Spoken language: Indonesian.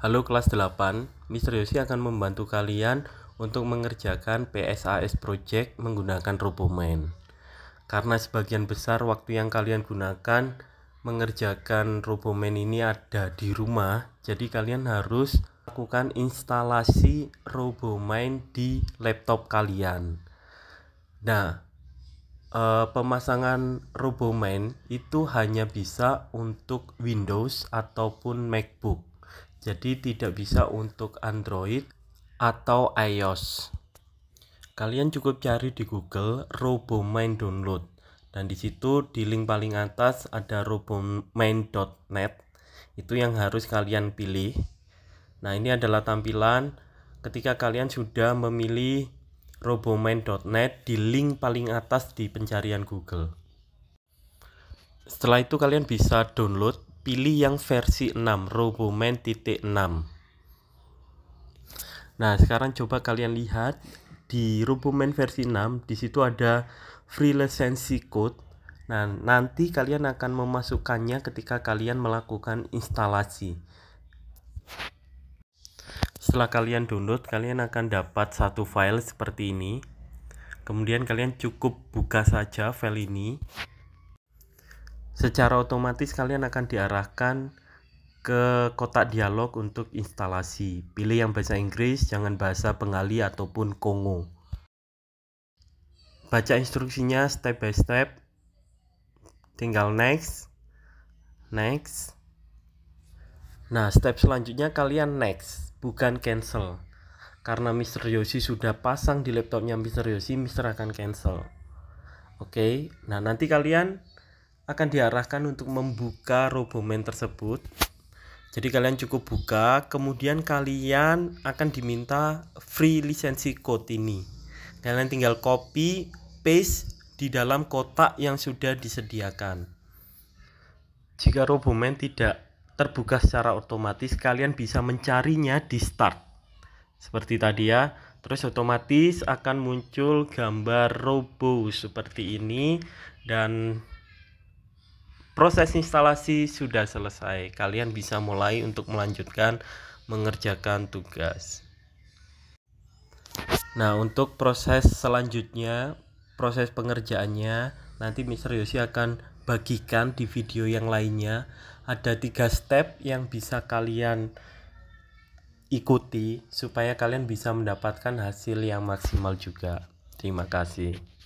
Halo kelas 8, Mr. Yosi akan membantu kalian untuk mengerjakan PSAS project menggunakan RoboMan. Karena sebagian besar waktu yang kalian gunakan mengerjakan RoboMan ini ada di rumah, jadi kalian harus lakukan instalasi RoboMan di laptop kalian. Nah, eh, pemasangan RoboMan itu hanya bisa untuk Windows ataupun MacBook jadi tidak bisa untuk Android atau iOS kalian cukup cari di Google RoboMain download dan di situ di link paling atas ada robomind.net itu yang harus kalian pilih nah ini adalah tampilan ketika kalian sudah memilih robomind.net di link paling atas di pencarian Google. Setelah itu kalian bisa download pilih yang versi 6 roboman TT 6 nah sekarang coba kalian lihat di roboman versi 6 di situ ada free license code nah nanti kalian akan memasukkannya ketika kalian melakukan instalasi setelah kalian download kalian akan dapat satu file seperti ini kemudian kalian cukup buka saja file ini secara otomatis kalian akan diarahkan ke kotak dialog untuk instalasi. Pilih yang bahasa Inggris, jangan bahasa Bengali ataupun Kongo. Baca instruksinya step by step. Tinggal next. Next. Nah, step selanjutnya kalian next, bukan cancel. Karena Mr. Yoshi sudah pasang di laptopnya Mr. Yoshi, Mr. akan cancel. Oke, okay? nah nanti kalian akan diarahkan untuk membuka robomen tersebut jadi kalian cukup buka kemudian kalian akan diminta free lisensi code ini kalian tinggal copy paste di dalam kotak yang sudah disediakan jika robomen tidak terbuka secara otomatis kalian bisa mencarinya di start seperti tadi ya terus otomatis akan muncul gambar robo seperti ini dan Proses instalasi sudah selesai. Kalian bisa mulai untuk melanjutkan mengerjakan tugas. Nah, untuk proses selanjutnya, proses pengerjaannya nanti Mr. Yosi akan bagikan di video yang lainnya. Ada tiga step yang bisa kalian ikuti supaya kalian bisa mendapatkan hasil yang maksimal juga. Terima kasih.